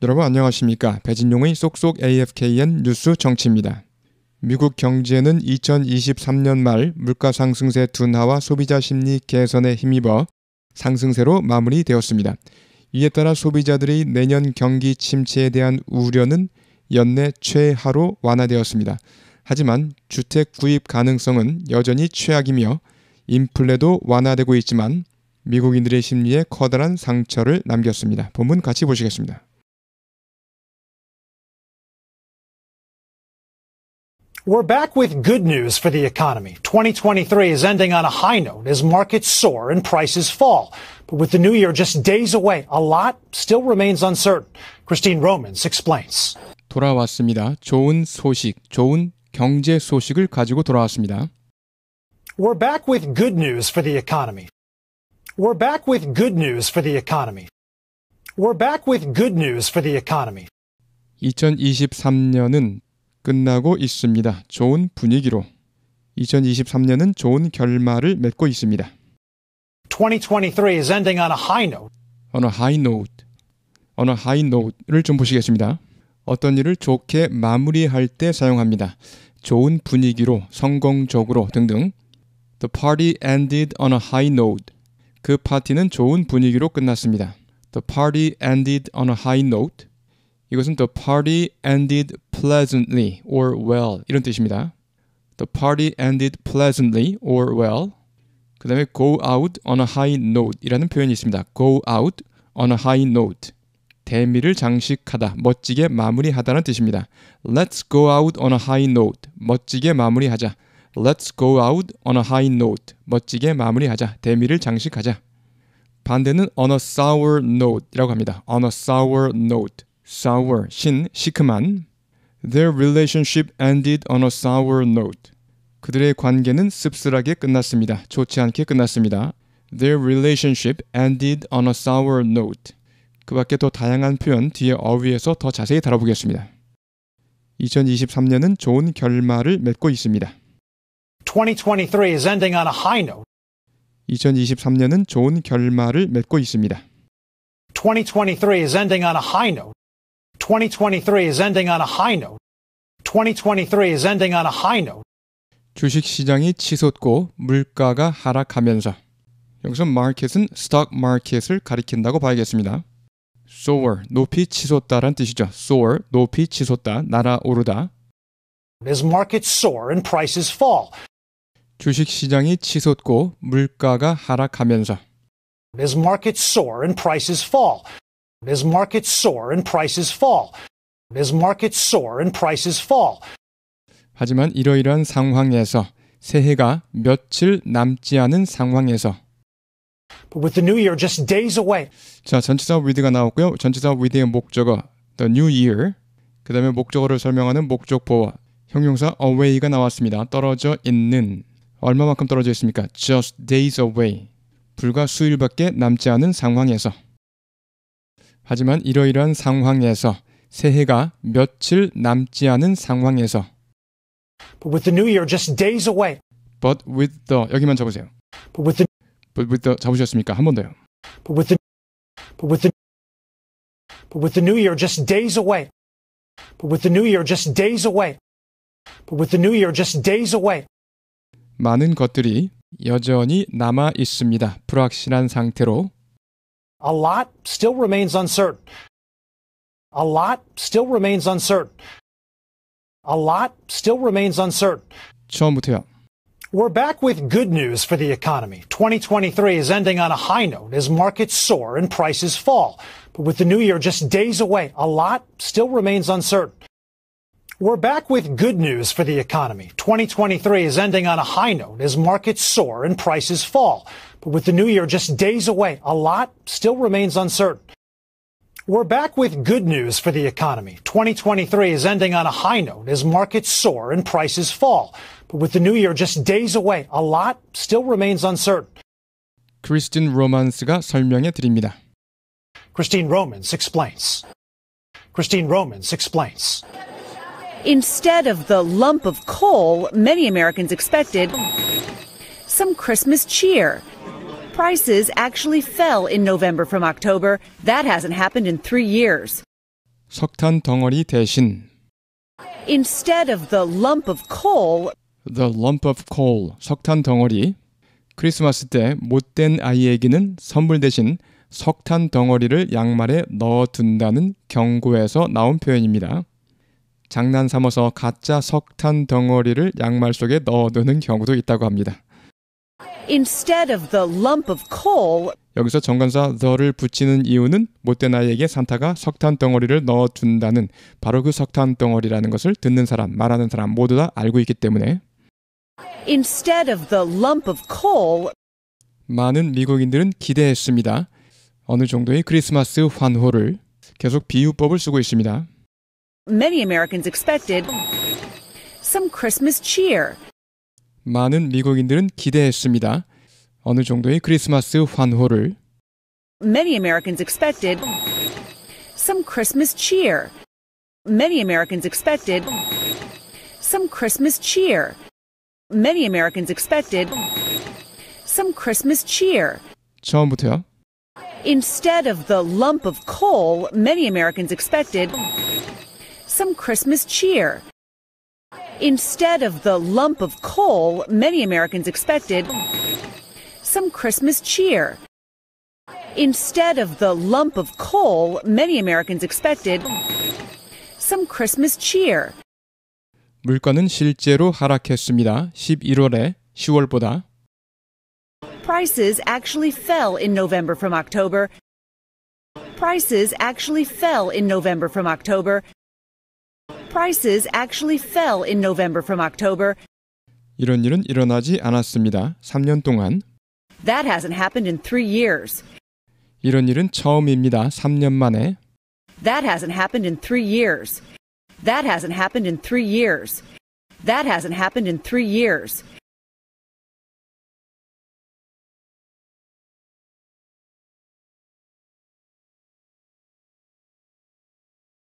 여러분 안녕하십니까? 배진용의 쏙쏙 AFKN 뉴스 정치입니다. 미국 경제는 2023년 말 물가 상승세 둔화와 소비자 심리 개선에 힘입어 상승세로 마무리되었습니다. 이에 따라 소비자들의 내년 경기 침체에 대한 우려는 연내 최하로 완화되었습니다. 하지만 주택 구입 가능성은 여전히 최악이며 인플레도 완화되고 있지만 미국인들의 심리에 커다란 상처를 남겼습니다. 본문 같이 보시겠습니다. We're back with good news for the economy. 2023 is ending on a high note as markets soar and prices fall. But with the new year just days away, a lot still remains uncertain. Christine Romans explains. 돌아왔습니다. 좋은 소식, 좋은 경제 소식을 가지고 돌아왔습니다. We're back with good news for the economy. We're back with good news for the economy. We're back with good news for the economy. 2023년은 끝나고 있습니다. 좋은 분위기로 2023년은 좋은 결말을 맺고 있습니다. 2023 is ending on a high note. On a high note. On a high note를 좀 보시겠습니다. 어떤 일을 좋게 마무리할 때 사용합니다. 좋은 분위기로, 성공적으로 등등. The party ended on a high note. 그 파티는 좋은 분위기로 끝났습니다. The party ended on a high note. 이것은 the party ended pleasantly or well 이런 뜻입니다. The party ended pleasantly or well. 그 다음에 go out on a high note 이라는 표현이 있습니다. go out on a high note. 대미를 장식하다, 멋지게 마무리하다는 뜻입니다. Let's go out on a high note. 멋지게 마무리하자. Let's go out on a high note. 멋지게 마무리하자. 대미를 장식하자. 반대는 on a sour note이라고 합니다. on a sour note. sour 신 시큼한 Their relationship ended on a sour note. 그들의 관계는 씁쓸하게 끝났습니다. 좋지 않게 끝났습니다. Their relationship ended on a sour note. 그 밖에 더 다양한 표현 뒤에 어휘에서 더 자세히 다뤄보겠습니다. 2023년은 좋은 결말을 맺고 있습니다. 2023 is ending on a high note. 2023년은 좋은 결말을 맺고 있습니다. 2023 is ending on a high note. 2023 is ending on a high note. 2023 is ending on a high note. 주식 시장이 치솟고 물가가 하락하면서 여기서 마켓은 스톡 마켓을 가리킨다고 봐야겠습니다. soar 높이 치솟다란 뜻이죠. soar 높이 치솟다 날아오르다. As markets soar and prices fall. 주식 시장이 치솟고 물가가 하락하면서. As markets soar and prices fall. as markets soar and prices fall. as markets soar and prices fall. 하지만 이러이러한 상황에서 새해가 며칠 남지 않은 상황에서 But with the new year just days away. 자, 전치사 with가 나왔고요. 전치사 with의 목적어 the new year. 그다음에 목적어를 설명하는 목적보와 형용사 away가 나왔습니다. 떨어져 있는 얼마만큼 떨어져 있습니까? just days away. 불과 수일밖에 남지 않은 상황에서 하지만 이러이러한 상황에서 새해가 며칠 남지 않은 상황에서 But with the new year just days away. But with the 여기만 잡으세요. But with the But with the 잡으셨습니까? 한 번 더요. But with the But with the But with the new year just days away. But with the new year just days away. But with the new year just days away. 많은 것들이 여전히 남아 있습니다. 불확실한 상태로 A lot still remains uncertain. A lot still remains uncertain. A lot still remains uncertain. 처음부터요. We're back with good news for the economy. 2023 is ending on a high note as markets soar and prices fall. But with the new year just days away, a lot still remains uncertain. We're back with good news for the economy. 2023 is ending on a high note as markets soar and prices fall. But with the new year just days away, a lot still remains uncertain. We're back with good news for the economy. 2023 is ending on a high note as markets soar and prices fall. But with the new year just days away, a lot still remains uncertain. Christine Romans가 설명해 드립니다. Christine Romans explains. Christine Romans explains. Instead of the lump of coal many Americans expected, some Christmas cheer. Prices actually fell in November from October. That hasn't happened in three years. 석탄 덩어리 대신 Instead of the lump of coal, The lump of coal, 석탄 덩어리 크리스마스 때 못된 아이에게는 선물 대신 석탄 덩어리를 양말에 넣어둔다는 경고에서 나온 표현입니다. 장난 삼아서 가짜 석탄 덩어리를 양말 속에 넣어두는 경우도 있다고 합니다. Instead of the lump of coal, 여기서 정관사 the를 붙이는 이유는 못된 아이에게 산타가 석탄 덩어리를 넣어준다는 바로 그 석탄 덩어리라는 것을 듣는 사람, 말하는 사람 모두 다 알고 있기 때문에 Instead of the lump of coal, 많은 미국인들은 기대했습니다. 어느 정도의 크리스마스 환호를 계속 비유법을 쓰고 있습니다. many Americans expected some Christmas cheer. 많은 미국인들은 기대했습니다. 어느 정도의 크리스마스 환호를. Many Americans expected some Christmas cheer. Many Americans expected some Christmas cheer. Many Americans expected some Christmas cheer. 처음부터요. Instead of the lump of coal, many Americans expected some Christmas cheer. Instead of the lump of coal many Americans expected, some Christmas cheer. Instead of the lump of coal many Americans expected, some Christmas cheer. 물가는 실제로 하락했습니다. 11월에 10월보다. Prices actually fell in November from October. Prices actually fell in November from October prices actually fell in November from October. 이런 일은 일어나지 않았습니다. 3년 동안. That hasn't happened in 3 years. 이런 일은 처음입니다. 3년 만에. That hasn't happened in 3 years. That hasn't happened in 3 years. That hasn't happened in 3 years.